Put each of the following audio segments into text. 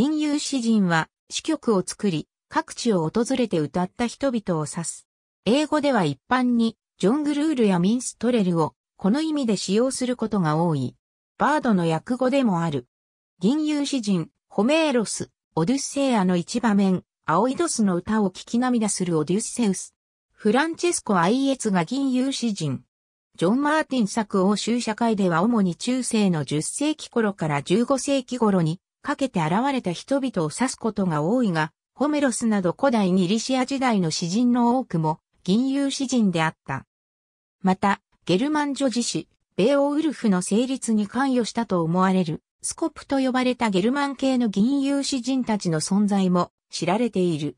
吟遊詩人は詩曲を作り、各地を訪れて歌った人々を指す。英語では一般に、ジョングルールやミンストレルを、この意味で使用することが多い。バードの訳語でもある。吟遊詩人、ホメーロス、オデュッセイアの一場面、アオイドスの歌を聞き涙するオデュッセウス。フランチェスコ・アイエツが吟遊詩人。ジョン・マーティン作欧州社会では主に中世の10世紀頃から15世紀頃にかけて現れた人々を指すことが多いが、ホメロスなど古代ギリシア時代の詩人の多くも、銀遊詩人であった。また、ゲルマン女子詩、ベオウルフの成立に関与したと思われる、スコプと呼ばれたゲルマン系の銀遊詩人たちの存在も知られている。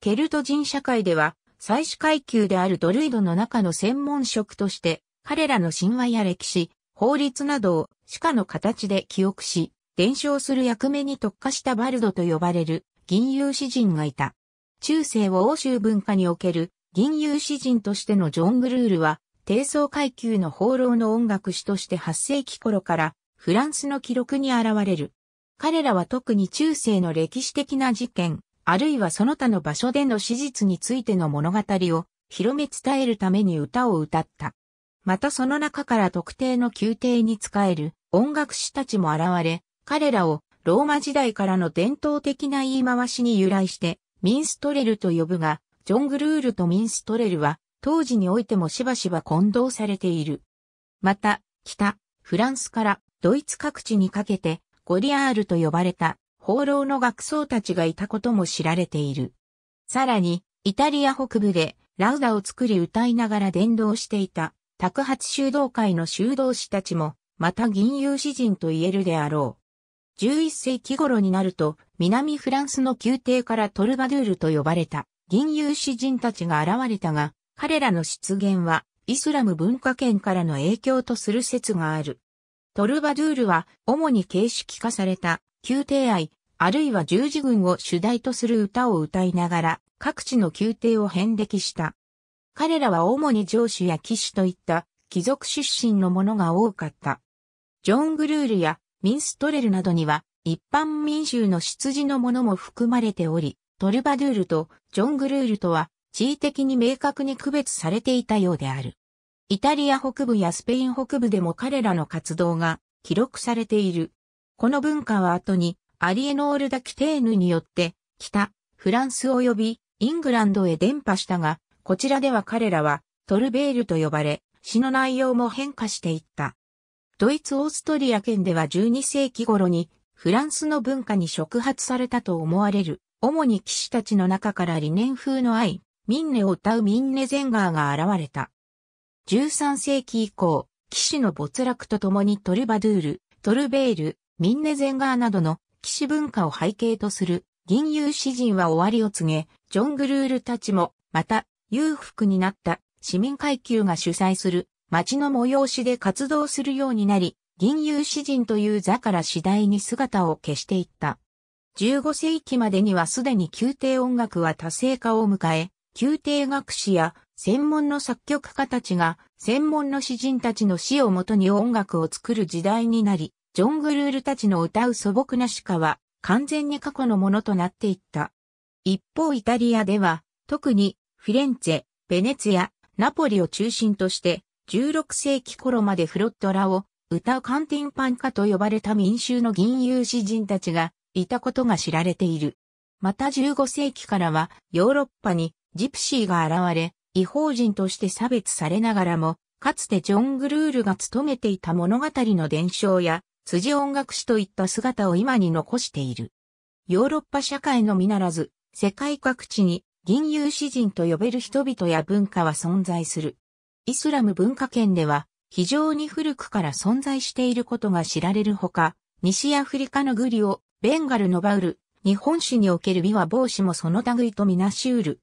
ケルト人社会では、最主階級であるドルイドの中の専門職として、彼らの神話や歴史、法律などを、歯科の形で記憶し、伝承する役目に特化したバルドと呼ばれる吟遊詩人がいた。中世を欧州文化における吟遊詩人としてのジョン・グルールは、低層階級の放浪の音楽史として8世紀頃からフランスの記録に現れる。彼らは特に中世の歴史的な事件、あるいはその他の場所での史実についての物語を広め伝えるために歌を歌った。またその中から特定の宮廷に仕える音楽師たちも現れ、彼らをローマ時代からの伝統的な言い回しに由来して、ミンストレルと呼ぶが、ジョングルールとミンストレルは、当時においてもしばしば混同されている。また、北、フランスからドイツ各地にかけて、ゴリアールと呼ばれた、放浪の学僧たちがいたことも知られている。さらに、イタリア北部で、ラウダを作り歌いながら伝道していた、宅発修道会の修道士たちも、また銀融詩人と言えるであろう。11世紀頃になると、南フランスの宮廷からトルバドゥールと呼ばれた、銀融詩人たちが現れたが、彼らの出現は、イスラム文化圏からの影響とする説がある。トルバドゥールは、主に形式化された、宮廷愛、あるいは十字軍を主題とする歌を歌いながら、各地の宮廷を遍歴した。彼らは主に上司や騎士といった、貴族出身の者が多かった。ジョン・グルールやミンストレルなどには一般民衆の羊のものも含まれており、トルバドゥールとジョングルールとは地位的に明確に区別されていたようである。イタリア北部やスペイン北部でも彼らの活動が記録されている。この文化は後にアリエノール・ダ・キテーヌによって北、フランス及びイングランドへ伝播したが、こちらでは彼らはトルベールと呼ばれ、詩の内容も変化していった。ドイツ・オーストリア圏では12世紀頃にフランスの文化に触発されたと思われる、主に騎士たちの中から理念風の愛、ミンネを歌うミンネゼンガーが現れた。13世紀以降、騎士の没落とともにトルバドゥール、トルベール、ミンネゼンガーなどの騎士文化を背景とする銀遊詩人は終わりを告げ、ジョングルールたちも、また、裕福になった市民階級が主催する町の催しで活動するようになり、銀融詩人という座から次第に姿を消していった。15世紀までにはすでに宮廷音楽は多性化を迎え、宮廷学士や専門の作曲家たちが専門の詩人たちの詩をもとに音楽を作る時代になり、ジョン・グルールたちの歌う素朴な詩歌は完全に過去のものとなっていった。一方イタリアでは、特にフィレンツェ、ベネツィア、ナポリを中心として16世紀頃までフロットラを歌うカンティンパンカと呼ばれた民衆の吟遊詩人たちがいたことが知られている。また15世紀からはヨーロッパにジプシーが現れ、違法人として差別されながらも、かつてジョン・グルールが務めていた物語の伝承や、辻音楽史といった姿を今に残している。ヨーロッパ社会のみならず、世界各地に銀融詩人と呼べる人々や文化は存在する。イスラム文化圏では非常に古くから存在していることが知られるほか、西アフリカのグリをベンガルのバウル、日本史における美は帽子もその類とみなしうる。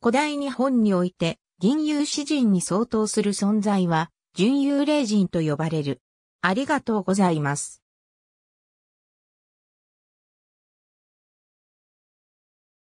古代日本において、銀遊詩人に相当する存在は、純幽霊人と呼ばれる。ありがとうございます。